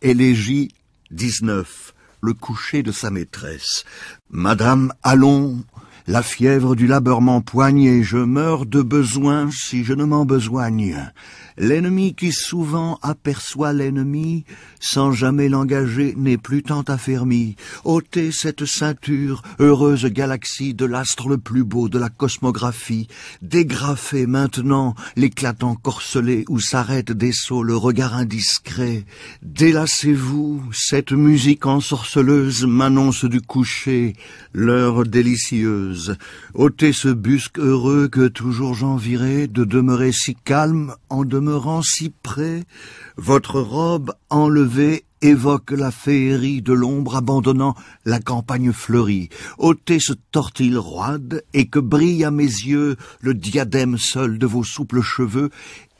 Élégie 19. Le coucher de sa maîtresse. Madame Allons la fièvre du labeur m'empoigne et je meurs de besoin si je ne m'en besoigne. L'ennemi qui souvent aperçoit l'ennemi, sans jamais l'engager, n'est plus tant affermi. ôtez cette ceinture, heureuse galaxie de l'astre le plus beau de la cosmographie, dégrafez maintenant l'éclatant corselet où s'arrête des sauts le regard indiscret. délassez vous cette musique ensorceleuse m'annonce du coucher, l'heure délicieuse Ôtez ce busque heureux que toujours j'envirai, de demeurer si calme en demeurant si près. Votre robe enlevée évoque la féerie de l'ombre abandonnant la campagne fleurie. Ôtez ce tortil roide et que brille à mes yeux le diadème seul de vos souples cheveux,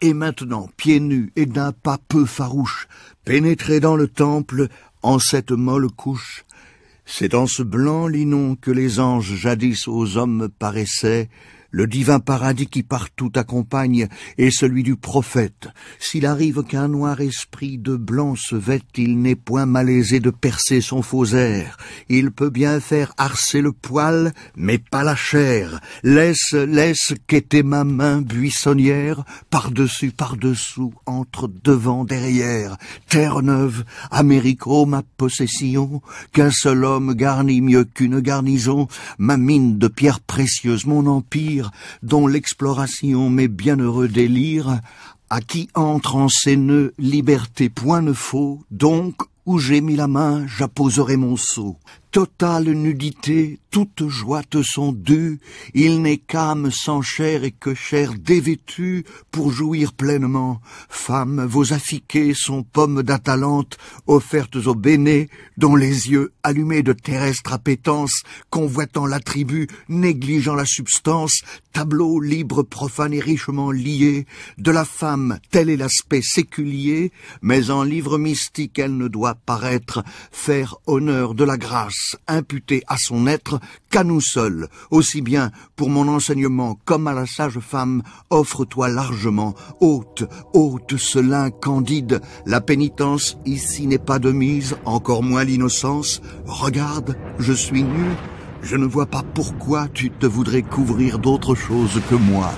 et maintenant, pieds nus et d'un pas peu farouche, pénétrez dans le temple en cette molle couche c'est dans ce blanc linon que les anges jadis aux hommes paraissaient, le divin paradis qui partout accompagne, est celui du prophète. S'il arrive qu'un noir esprit de blanc se vête, il n'est point malaisé de percer son faux air. Il peut bien faire harcer le poil, mais pas la chair. Laisse, laisse qu'était ma main buissonnière, par-dessus, par-dessous, entre, devant, derrière. Terre neuve, Américo, ma possession, qu'un seul homme garnit mieux qu'une garnison, ma mine de pierres précieuses, mon empire, dont l'exploration m'est bienheureux délire, à qui entre en ces nœuds liberté point ne faut, donc où j'ai mis la main, j'apposerai mon sceau totale nudité, toute joie te sont dues, il n'est qu'âme sans chair et que chair dévêtue pour jouir pleinement. Femme, vos affiquées sont pommes d'Atalante, offertes aux bénés, dont les yeux allumés de terrestre appétence, convoitant l'attribut, négligeant la substance, tableau libre, profane et richement lié, de la femme, tel est l'aspect séculier, mais en livre mystique elle ne doit paraître, faire honneur de la grâce Imputé imputée à son être qu'à nous seuls, aussi bien pour mon enseignement comme à la sage femme, offre-toi largement, haute, haute, lin candide, la pénitence ici n'est pas de mise, encore moins l'innocence, regarde, je suis nu, je ne vois pas pourquoi tu te voudrais couvrir d'autre chose que moi.